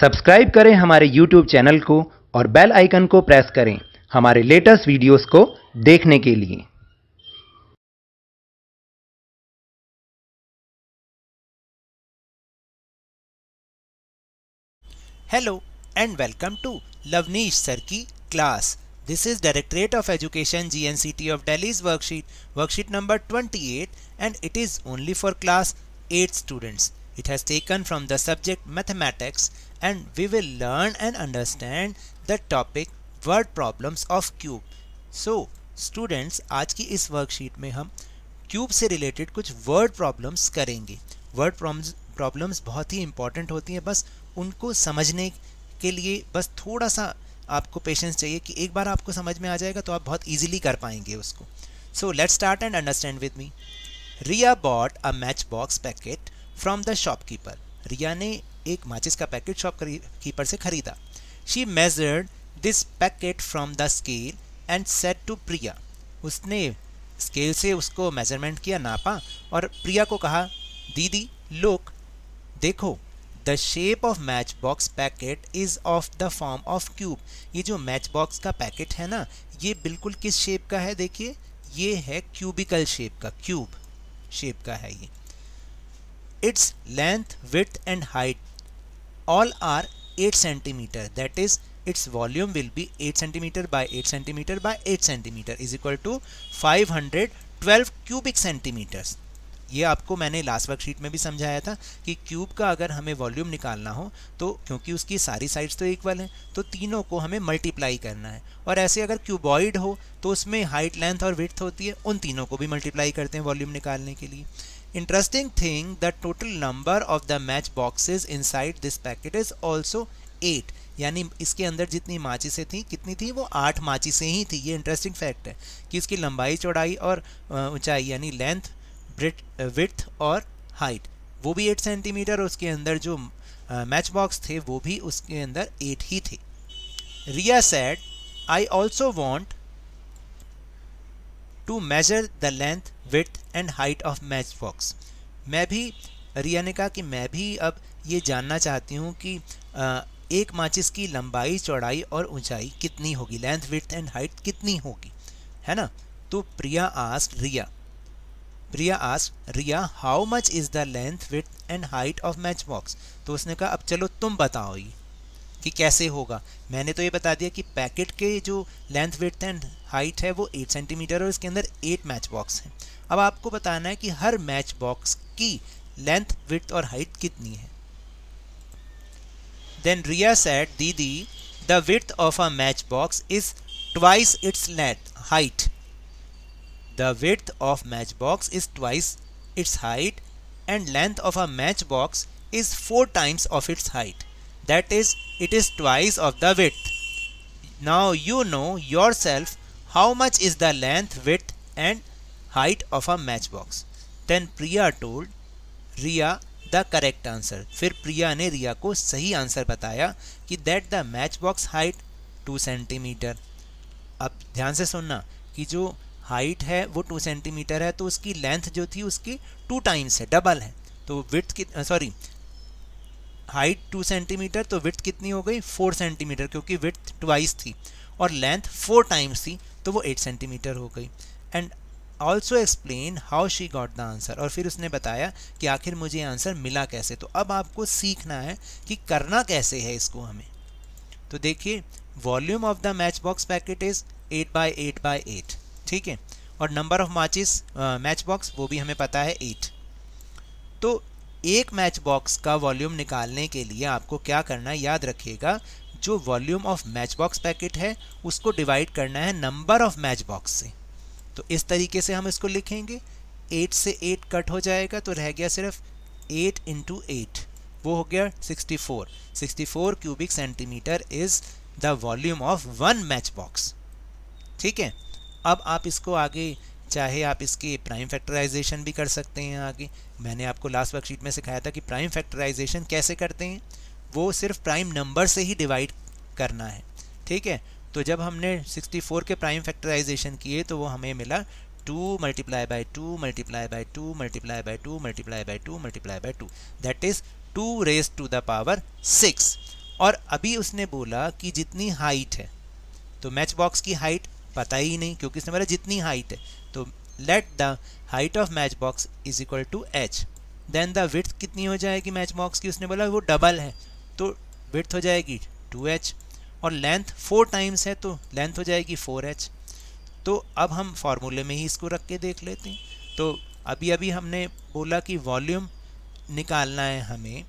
Subscribe करें हमारे YouTube channel को और बेल आइकन को प्रेस करें हमारे लेटेस्ट वीडियोस को देखने के लिए hello and welcome to Lavneesh sir की class this is directorate of education G N C T of Delhi's worksheet worksheet number twenty eight and it is only for class eight students It has taken from the subject mathematics and we will learn and understand the topic word problems of cube so students आज की इस worksheet में हम cube से related कुछ word problems करेंगे word problems बहुत ही इंपॉर्टेंट होती हैं बस उनको समझने के लिए बस थोड़ा सा आपको पेशेंस चाहिए कि एक बार आपको समझ में आ जाएगा तो आप बहुत ईजिली कर पाएंगे उसको so let's start and understand with me Riya bought a match box packet from the shopkeeper Riya ने एक माचिस का पैकेट शॉपकीपर से खरीदा she measured this packet from the scale and said to Priya उसने स्केल से उसको मेजरमेंट किया नापा और प्रिया को कहा दीदी लोक देखो the shape of match box packet is of the form of cube ये जो मैच बॉक्स का पैकेट है ना ये बिल्कुल किस शेप का है देखिए ये है क्यूबिकल शेप का क्यूब शेप का है ये Its length, width and height all are 8 cm That is its volume will be 8 cm by 8 cm by 8 cm is equal to 512 cubic centimeters. ये आपको मैंने लास्ट वर्कशीट में भी समझाया था कि क्यूब का अगर हमें वॉल्यूम निकालना हो तो क्योंकि उसकी सारी साइड्स तो इक्वल हैं तो तीनों को हमें मल्टीप्लाई करना है और ऐसे अगर क्यूबॉइड हो तो उसमें हाइट लेंथ और विथ होती है उन तीनों को भी मल्टीप्लाई करते हैं वॉल्यूम निकालने के लिए Interesting thing, the total number of the match boxes inside this packet is also 8. यानी इसके अंदर जितनी माचिसें थी कितनी थी वो आठ माचिसें ही थी ये इंटरेस्टिंग फैक्ट है कि इसकी लंबाई चौड़ाई और ऊंचाई यानी लेंथ विथ और हाइट वो भी एट सेंटीमीटर और उसके अंदर जो मैच बॉक्स थे वो भी उसके अंदर एट ही थे Riya said I also want to measure the length width and height of match box मैं भी रिया ने कहा कि मैं भी अब ये जानना चाहती हूँ कि एक माचिस की लंबाई चौड़ाई और ऊंचाई कितनी होगी लेंथ विथ एंड हाइट कितनी होगी है ना तो प्रिया आस रिया प्रिया आस रिया how much is the length width and height of match box तो उसने कहा अब चलो तुम बताओ ये कि कैसे होगा मैंने तो ये बता दिया कि पैकेट के जो लेंथ विथ एंड हाइट है वो एट सेंटीमीटर और इसके अंदर एट मैच बॉक्स हैं अब आपको बताना है कि हर मैच बॉक्स की लेंथ विथ और हाइट कितनी है देन रिया सेट दीदी the width of a match box is twice its length height of match box is twice its height and length of a match box is four times of its height that is it is twice of the width. Now you know yourself how much is the length, width and height of a matchbox. Then Priya told Riya the correct answer. फिर प्रिया ने रिया को सही answer बताया कि that the matchbox height height two centimetre अब ध्यान से सुनना कि जो हाइट है वो टू सेंटीमीटर है तो उसकी लेंथ जो थी उसकी टू टाइम्स है डबल है तो विथ की सॉरी हाइट टू सेंटीमीटर तो विथ कितनी हो गई फोर सेंटीमीटर क्योंकि विथ ट्वाइस थी और लेंथ फोर टाइम्स थी तो वो एट सेंटीमीटर हो गई and also explain how she got the answer और फिर उसने बताया कि आखिर मुझे आंसर मिला कैसे तो अब आपको सीखना है कि करना कैसे है इसको हमें तो देखिए volume of the match box packet is eight by eight by eight ठीक है और number of matches match box वो भी हमें पता है एट तो एक मैच बॉक्स का वॉल्यूम निकालने के लिए आपको क्या करना है याद रखिएगा जो volume of match box packet है उसको डिवाइड करना है नंबर ऑफ मैच बॉक्स से तो इस तरीके से हम इसको लिखेंगे एट से एट कट हो जाएगा तो रह गया सिर्फ एट इंटू एट वो हो गया sixty four sixty four cubic centimetre is the volume of one match box ठीक है अब आप इसको आगे चाहे आप इसकी प्राइम फैक्टराइजेशन भी कर सकते हैं आगे मैंने आपको लास्ट वर्कशीट में सिखाया था कि प्राइम फैक्टराइजेशन कैसे करते हैं वो सिर्फ प्राइम नंबर से ही डिवाइड करना है ठीक है तो जब हमने 64 के प्राइम फैक्टराइजेशन किए तो वो हमें मिला two multiply by two multiply by two multiply by two multiply by two multiply by two that is two raise to the power six और अभी उसने बोला कि जितनी हाइट है तो मैच बॉक्स की हाइट पता ही नहीं क्योंकि इसमें मेरा जितनी हाइट है तो let the height of match box is equal to H then the width कितनी हो जाएगी मैच बॉक्स की उसने बोला वो डबल है तो विथ हो जाएगी टू एच और लेंथ फोर टाइम्स है तो लेंथ हो जाएगी फोर एच तो अब हम फार्मूले में ही इसको रख के देख लेते हैं तो अभी अभी हमने बोला कि वॉल्यूम निकालना है हमें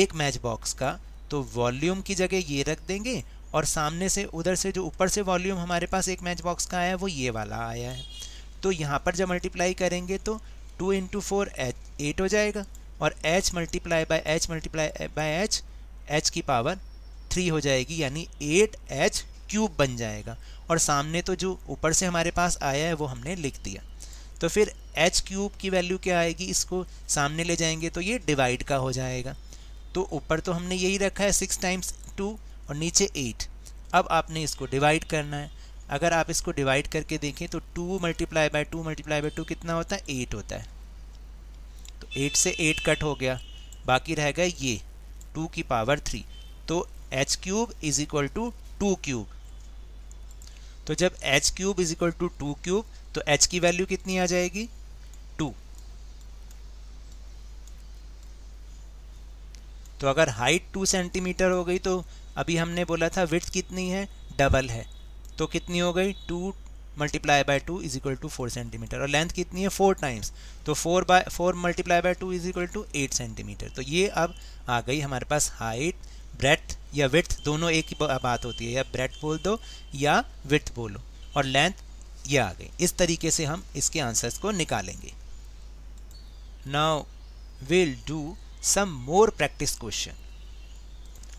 एक मैच बॉक्स का तो वॉल्यूम की जगह ये रख देंगे और सामने से उधर से जो ऊपर से वॉल्यूम हमारे पास एक मैच बॉक्स का आया है वो ये वाला आया है तो यहाँ पर जब मल्टीप्लाई करेंगे तो two into four H eight हो जाएगा और H multiply by H multiply by H H की पावर थ्री हो जाएगी यानी एट एच क्यूब बन जाएगा और सामने तो जो ऊपर से हमारे पास आया है वो हमने लिख दिया तो फिर एच क्यूब की वैल्यू क्या आएगी इसको सामने ले जाएंगे तो ये डिवाइड का हो जाएगा तो ऊपर तो हमने यही रखा है सिक्स टाइम्स टू और नीचे एट अब आपने इसको डिवाइड करना है अगर आप इसको डिवाइड करके देखें तो two multiply by two multiply by two कितना होता है एट होता है तो एट से एट कट हो गया बाकी रह गया ये टू की पावर थ्री तो H cube is equal to two cube तो जब H cube is equal to two cube तो एच की वैल्यू कितनी आ जाएगी तो अगर हाइट टू सेंटीमीटर हो गई तो अभी हमने बोला था विथ कितनी है डबल है तो कितनी हो गई two multiply by two is equal to four centimetre और लेंथ कितनी है फोर टाइम्स तो four by four multiply by two is equal to eight centimetre तो ये अब आ गई हमारे पास हाइट ब्रेथ या विथ दोनों एक ही बात होती है या ब्रेथ बोल दो या विथ बोलो और लेंथ ये आ गई इस तरीके से हम इसके आंसर्स को निकालेंगे now will do some more practice question.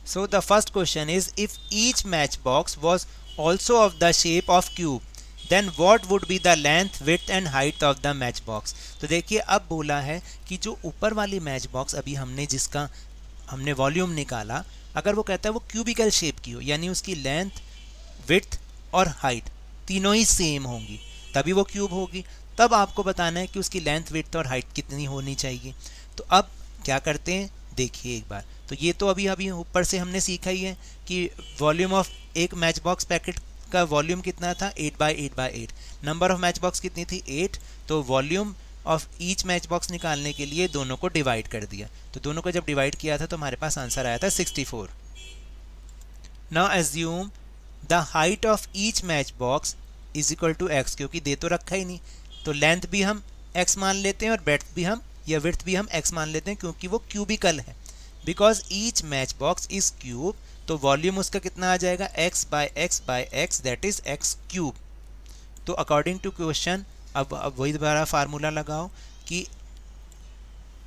So the first question is if each matchbox was also of the shape of cube then what would be the length width and height of the match box तो देखिए अब बोला है कि जो ऊपर वाली match box अभी हमने जिसका हमने वॉल्यूम निकाला अगर वो कहता है वो क्यूबिकल शेप की हो यानी उसकी लेंथ विथ और हाइट तीनों ही सेम होंगी तभी वो क्यूब होगी तब आपको बताना है कि उसकी लेंथ विथ और हाइट कितनी होनी चाहिए तो अब क्या करते हैं देखिए एक बार तो ये तो अभी अभी ऊपर से हमने सीखा ही है कि वॉल्यूम ऑफ एक मैच बॉक्स पैकेट का वॉल्यूम कितना था eight by eight by eight number of match box कितनी थी एट तो volume of each match box निकालने के लिए दोनों को डिवाइड कर दिया तो दोनों को जब डिवाइड किया था तो हमारे पास आंसर आया था sixty four now assume the height of each match box is equal to X क्योंकि दे तो रखा ही नहीं तो लेंथ भी हम एक्स मान लेते हैं और ब्रेथ भी हम या विर्थ भी हम एक्स मान लेते हैं क्योंकि वो क्यूबिकल है because each match box is cube तो वॉल्यूम उसका कितना आ जाएगा X by X by X that is X cube तो अकॉर्डिंग टू क्वेश्चन अब अब वही दोबारा फार्मूला लगाओ कि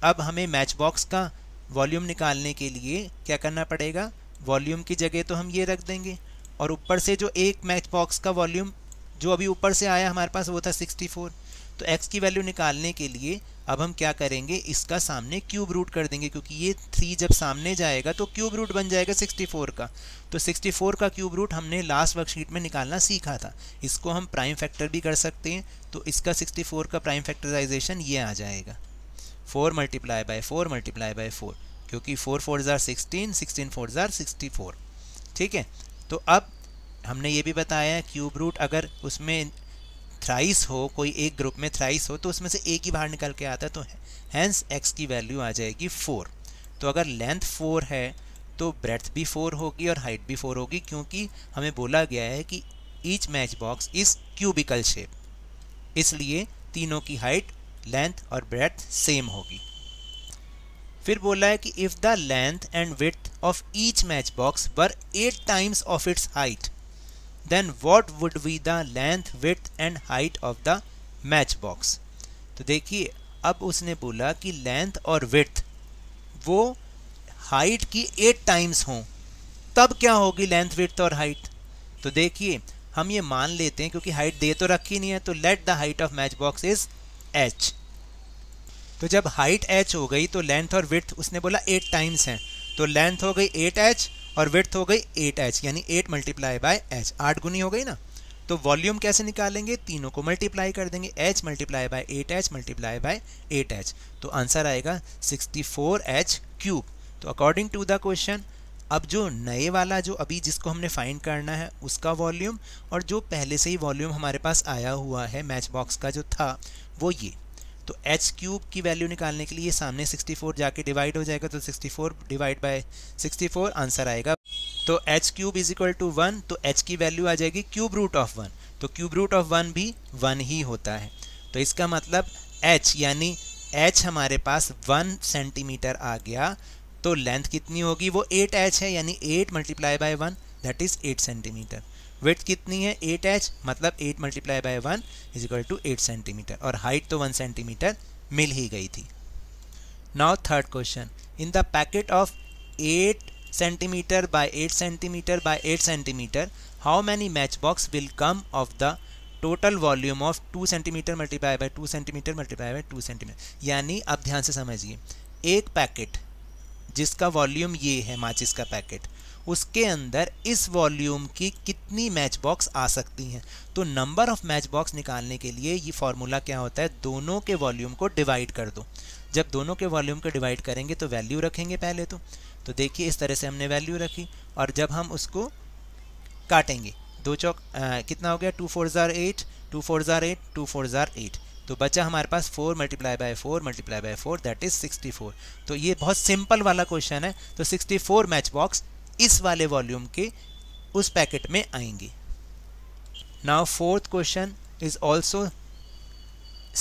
अब हमें मैच बॉक्स का वॉल्यूम निकालने के लिए क्या करना पड़ेगा वॉल्यूम की जगह तो हम ये रख देंगे और ऊपर से जो एक मैच बॉक्स का वॉल्यूम जो अभी ऊपर से आया हमारे पास वो था 64 तो x की वैल्यू निकालने के लिए अब हम क्या करेंगे इसका सामने क्यूब रूट कर देंगे क्योंकि ये थ्री जब सामने जाएगा तो क्यूब रूट बन जाएगा 64 का तो 64 का क्यूब रूट हमने लास्ट वर्कशीट में निकालना सीखा था इसको हम प्राइम फैक्टर भी कर सकते हैं तो इसका 64 का प्राइम फैक्टराइजेशन ये आ जाएगा four multiply by four multiply by four क्योंकि four four are sixteen sixteen four are sixty four ठीक है तो अब हमने ये भी बताया क्यूब रूट अगर उसमें थ्राइस हो कोई एक ग्रुप में थ्राइस हो तो उसमें से एक ही बाहर निकल के आता है तो हैंस एक्स की वैल्यू आ जाएगी फोर तो अगर लेंथ फोर है तो ब्रेथ भी फोर होगी और हाइट भी फोर होगी क्योंकि हमें बोला गया है कि each match box is cubical shape इसलिए तीनों की हाइट लेंथ और ब्रेथ सेम होगी फिर बोला है कि if the length and width of each match box were eight times of its height then what would be the length width and height of the match box तो देखिए अब उसने बोला कि लेंथ और विथ वो हाइट की eight times हों तब क्या होगी लेंथ विथ और हाइट तो देखिए हम ये मान लेते हैं क्योंकि हाइट दे तो रखी नहीं है तो let the height of match box is H तो जब हाइट एच हो गई तो लेंथ और विथ उसने बोला एट टाइम्स हैं तो लेंथ हो गई एट एच और विथ हो गई एट एच यानी एट मल्टीप्लाई बाय एच आठ गुनी हो गई ना तो वॉल्यूम कैसे निकालेंगे तीनों को मल्टीप्लाई कर देंगे H multiply by eight H multiply by eight H तो आंसर आएगा सिक्सटी फोर एच क्यूब तो अकॉर्डिंग टू द क्वेश्चन अब जो नए वाला जो अभी जिसको हमने फाइंड करना है उसका वॉल्यूम और जो पहले से ही वॉल्यूम हमारे पास आया हुआ है मैच बॉक्स का जो था वो ये तो एच क्यूब की वैल्यू निकालने के लिए सामने 64 जाके डिवाइड हो जाएगा तो 64 डिवाइड बाय 64 आंसर आएगा तो H cube is equal to one तो एच की वैल्यू आ जाएगी क्यूब रूट ऑफ वन तो क्यूब रूट ऑफ वन भी वन ही होता है तो इसका मतलब एच यानी एच हमारे पास वन सेंटीमीटर आ गया तो लेंथ कितनी होगी वो एट एच है यानी eight multiply by one that is eight centimetre width कितनी है एट एच मतलब eight multiply by one is equal to eight centimetre और हाइट तो वन सेंटीमीटर मिल ही गई थी now third question in the packet of eight centimetre by eight centimetre by eight centimetre how many match box will come of the total volume of two centimetre multiply by two centimetre multiply by two centimetre यानी आप ध्यान से समझिए एक packet जिसका volume ये है माचिस का पैकेट उसके अंदर इस वॉल्यूम की कितनी मैच बॉक्स आ सकती हैं तो नंबर ऑफ मैच बॉक्स निकालने के लिए ये फार्मूला क्या होता है दोनों के वॉल्यूम को डिवाइड कर दो जब दोनों के वॉल्यूम को डिवाइड करेंगे तो वैल्यू रखेंगे पहले तो तो देखिए इस तरह से हमने वैल्यू रखी और जब हम उसको काटेंगे दो चौक आ, कितना हो गया two four are eight two four are eight two four are eight तो बचा हमारे पास four multiply by four multiply by four that is sixty four तो ये बहुत सिंपल वाला क्वेश्चन है तो सिक्सटी फोर मैच बॉक्स इस वाले वॉल्यूम के उस पैकेट में आएंगी now fourth question is also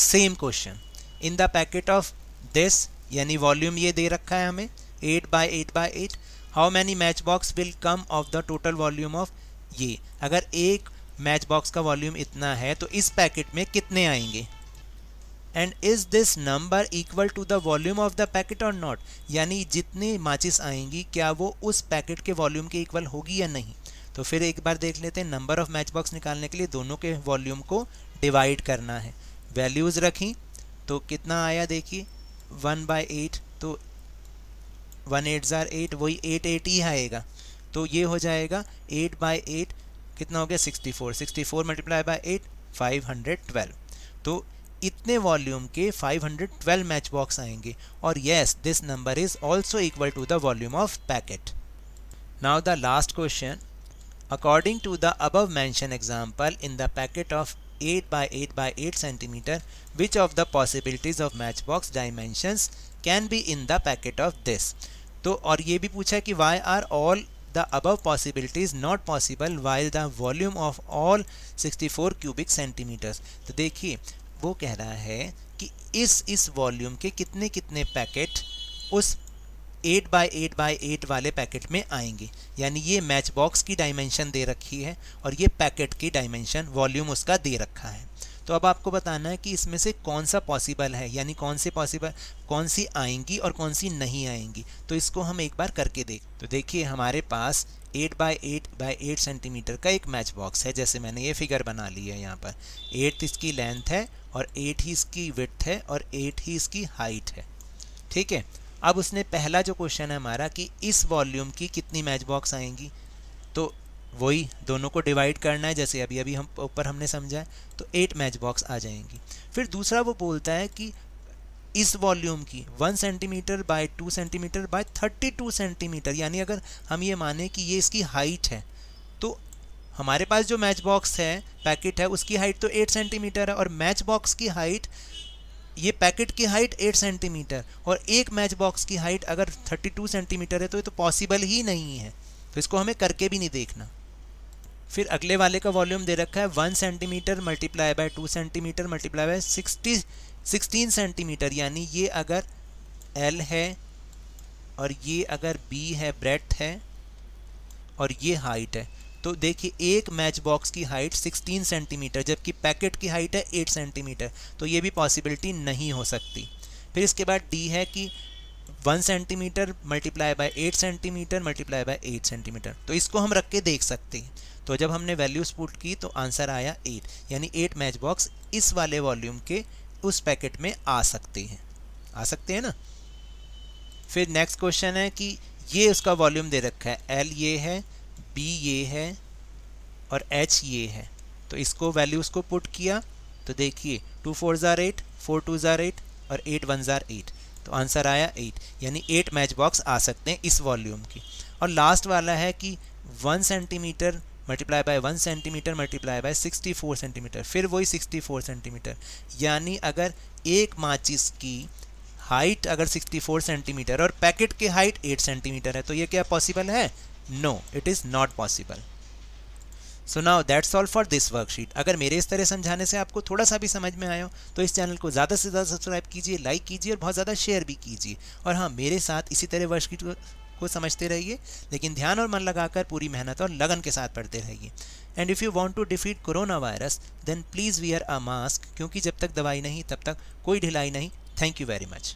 same question in the packet of this यानी वॉल्यूम ये दे रखा है हमें eight by eight by eight how many match box will come of the total volume of ये अगर एक मैच बॉक्स का वॉल्यूम इतना है तो इस पैकेट में कितने आएंगे and is this number equal to the volume of the packet और नॉट यानी जितनी माचिस आएंगी क्या वो उस पैकेट के वॉल्यूम के इक्वल होगी या नहीं तो फिर एक बार देख लेते हैं नंबर ऑफ मैच बॉक्स निकालने के लिए दोनों के वॉल्यूम को डिवाइड करना है वैल्यूज़ रखी तो कितना आया देखिए वन बाई एट तो वन एट ज़ार एट वही एट एट ही आएगा तो ये हो जाएगा एट बाई एट कितना हो गया sixty four sixty four multiply by eight five hundred twelve तो इतने वॉल्यूम के 512 मैच बॉक्स आएंगे और yes this number is also equal to the volume of packet now the last question according to the above mention example in the packet of 8 by 8 by 8 centimetre which of the possibilities of match box dimension can be in the packet of this तो और ये भी पूछा कि why are all the above possibilities not possible while the volume of all 64 cubic centimetres तो देखिए वो कह रहा है कि इस इस वॉल्यूम के कितने कितने पैकेट उस 8 बाई एट बाई एट वाले पैकेट में आएंगे यानी ये मैच बॉक्स की डायमेंशन दे रखी है और ये पैकेट की डायमेंशन वॉल्यूम उसका दे रखा है तो अब आपको बताना है कि इसमें से कौन सा पॉसिबल है यानी कौन से पॉसिबल कौन सी आएंगी और कौन सी नहीं आएंगी तो इसको हम एक बार करके देख तो देखिए हमारे पास eight by eight by eight centimetre का एक मैच बॉक्स है जैसे मैंने ये फिगर बना ली है यहाँ पर एट इसकी लेंथ है और एट ही इसकी विथ है और एट ही इसकी हाइट है ठीक है अब उसने पहला जो क्वेश्चन है हमारा कि इस वॉल्यूम की कितनी मैच बॉक्स आएंगी तो वही दोनों को डिवाइड करना है जैसे अभी अभी हम ऊपर हमने समझा है तो एट मैच बॉक्स आ जाएंगी फिर दूसरा वो बोलता है कि इस वॉल्यूम की one centimetre by two centimetre by thirty two centimetre यानी अगर हम ये माने कि ये इसकी हाइट है तो हमारे पास जो मैच बॉक्स है पैकेट है उसकी हाइट तो एट सेंटीमीटर है और मैच बॉक्स की हाइट ये पैकेट की हाइट एट सेंटीमीटर और एक मैच बॉक्स की हाइट अगर थर्टी टू सेंटीमीटर है तो ये तो पॉसिबल ही नहीं है तो इसको हमें करके भी नहीं देखना फिर अगले वाले का वॉल्यूम दे रखा है one centimetre multiply by two centimetre multiply by sixty 16 centimetre यानी ये अगर एल है और ये अगर बी है ब्रेथ है और ये हाइट है तो देखिए एक मैच बॉक्स की हाइट 16 सेंटीमीटर जबकि पैकेट की हाइट है 8 सेंटीमीटर तो ये भी पॉसिबिलिटी नहीं हो सकती फिर इसके बाद डी है कि one centimetre multiply by eight centimetre multiply by eight centimetre तो इसको हम रख के देख सकते हैं तो जब हमने वैल्यूज पुट की तो आंसर आया एट यानी एट मैच बॉक्स इस वाले वॉल्यूम के उस पैकेट में आ सकते हैं आ सकते हैं ना फिर नेक्स्ट क्वेश्चन है कि ये उसका वॉल्यूम दे रखा है एल ये है बी ये है और एच ये है तो इसको वैल्यूज़ को पुट किया तो देखिए two four are eight four twos are eight और एट वन ज़ार एट तो आंसर आया एट यानी एट मैच बॉक्स आ सकते हैं इस वॉल्यूम की और लास्ट वाला है कि one centimetre multiply by one centimetre multiply by sixty four centimetre फिर वही सिक्सटी फोर सेंटीमीटर यानी अगर एक माचिस की हाइट अगर सिक्सटी फोर सेंटीमीटर और पैकेट की हाइट एट सेंटीमीटर है तो ये क्या पॉसिबल है no it is not possible so now that's all for this worksheet अगर मेरे इस तरह समझाने से आपको थोड़ा सा भी समझ में आया हो तो इस चैनल को ज़्यादा से ज़्यादा सब्सक्राइब कीजिए लाइक कीजिए और बहुत ज़्यादा शेयर भी कीजिए और हाँ मेरे साथ इसी तरह वर्कशीट को को समझते रहिए लेकिन ध्यान और मन लगाकर पूरी मेहनत और लगन के साथ पढ़ते रहिए and if you want to defeat corona virus then please wear a mask क्योंकि जब तक दवाई नहीं तब तक कोई ढिलाई नहीं थैंक यू वेरी मच